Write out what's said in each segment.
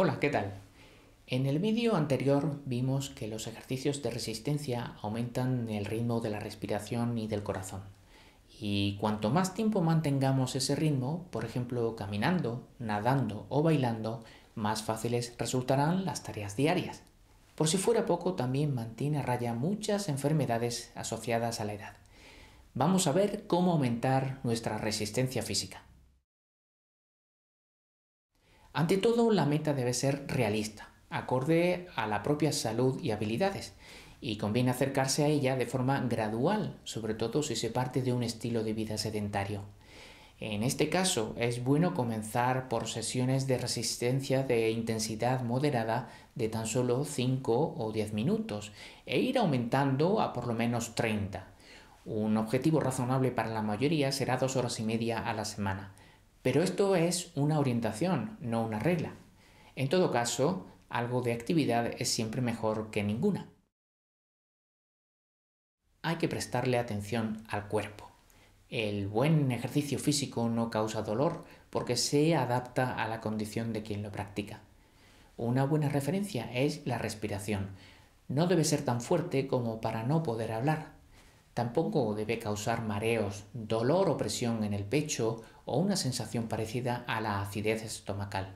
Hola, ¿qué tal? En el vídeo anterior vimos que los ejercicios de resistencia aumentan el ritmo de la respiración y del corazón. Y cuanto más tiempo mantengamos ese ritmo, por ejemplo caminando, nadando o bailando, más fáciles resultarán las tareas diarias. Por si fuera poco, también mantiene a raya muchas enfermedades asociadas a la edad. Vamos a ver cómo aumentar nuestra resistencia física. Ante todo, la meta debe ser realista, acorde a la propia salud y habilidades, y conviene acercarse a ella de forma gradual, sobre todo si se parte de un estilo de vida sedentario. En este caso, es bueno comenzar por sesiones de resistencia de intensidad moderada de tan solo 5 o 10 minutos e ir aumentando a por lo menos 30. Un objetivo razonable para la mayoría será dos horas y media a la semana. Pero esto es una orientación, no una regla. En todo caso, algo de actividad es siempre mejor que ninguna. Hay que prestarle atención al cuerpo. El buen ejercicio físico no causa dolor porque se adapta a la condición de quien lo practica. Una buena referencia es la respiración. No debe ser tan fuerte como para no poder hablar, Tampoco debe causar mareos, dolor o presión en el pecho o una sensación parecida a la acidez estomacal.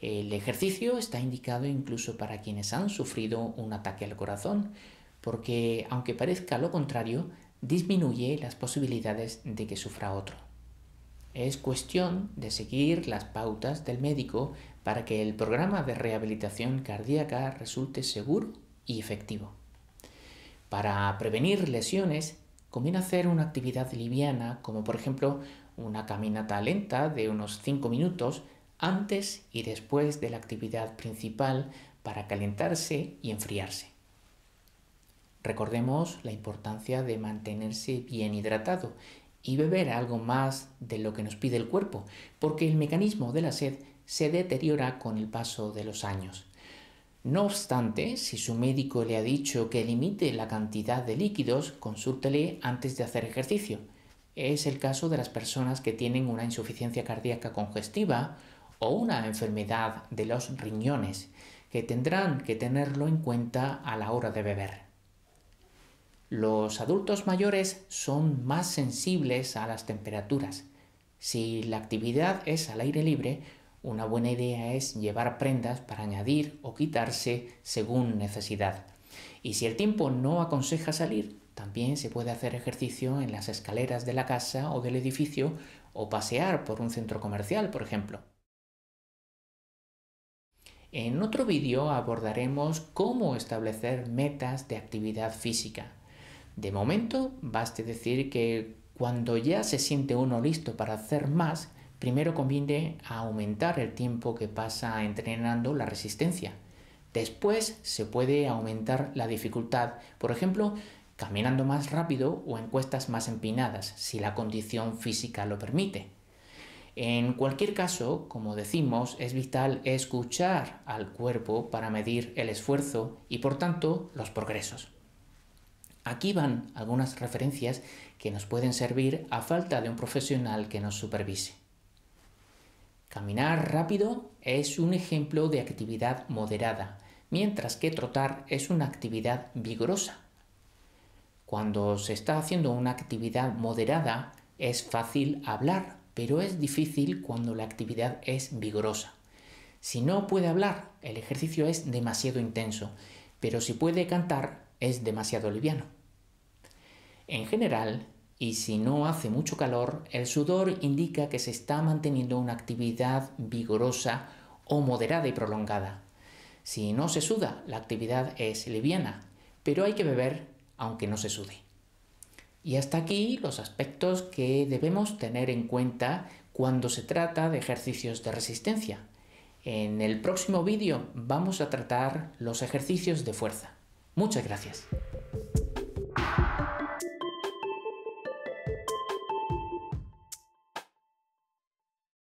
El ejercicio está indicado incluso para quienes han sufrido un ataque al corazón, porque aunque parezca lo contrario, disminuye las posibilidades de que sufra otro. Es cuestión de seguir las pautas del médico para que el programa de rehabilitación cardíaca resulte seguro y efectivo. Para prevenir lesiones, conviene hacer una actividad liviana, como por ejemplo una caminata lenta de unos 5 minutos antes y después de la actividad principal para calentarse y enfriarse. Recordemos la importancia de mantenerse bien hidratado y beber algo más de lo que nos pide el cuerpo, porque el mecanismo de la sed se deteriora con el paso de los años. No obstante, si su médico le ha dicho que limite la cantidad de líquidos, consúltele antes de hacer ejercicio. Es el caso de las personas que tienen una insuficiencia cardíaca congestiva o una enfermedad de los riñones, que tendrán que tenerlo en cuenta a la hora de beber. Los adultos mayores son más sensibles a las temperaturas. Si la actividad es al aire libre, una buena idea es llevar prendas para añadir o quitarse según necesidad. Y si el tiempo no aconseja salir, también se puede hacer ejercicio en las escaleras de la casa o del edificio o pasear por un centro comercial, por ejemplo. En otro vídeo abordaremos cómo establecer metas de actividad física. De momento, baste decir que cuando ya se siente uno listo para hacer más, Primero conviene aumentar el tiempo que pasa entrenando la resistencia. Después se puede aumentar la dificultad, por ejemplo, caminando más rápido o en cuestas más empinadas, si la condición física lo permite. En cualquier caso, como decimos, es vital escuchar al cuerpo para medir el esfuerzo y por tanto los progresos. Aquí van algunas referencias que nos pueden servir a falta de un profesional que nos supervise. Caminar rápido es un ejemplo de actividad moderada, mientras que trotar es una actividad vigorosa. Cuando se está haciendo una actividad moderada, es fácil hablar, pero es difícil cuando la actividad es vigorosa. Si no puede hablar, el ejercicio es demasiado intenso, pero si puede cantar, es demasiado liviano. En general, y si no hace mucho calor, el sudor indica que se está manteniendo una actividad vigorosa o moderada y prolongada. Si no se suda, la actividad es liviana, pero hay que beber aunque no se sude. Y hasta aquí los aspectos que debemos tener en cuenta cuando se trata de ejercicios de resistencia. En el próximo vídeo vamos a tratar los ejercicios de fuerza. Muchas gracias.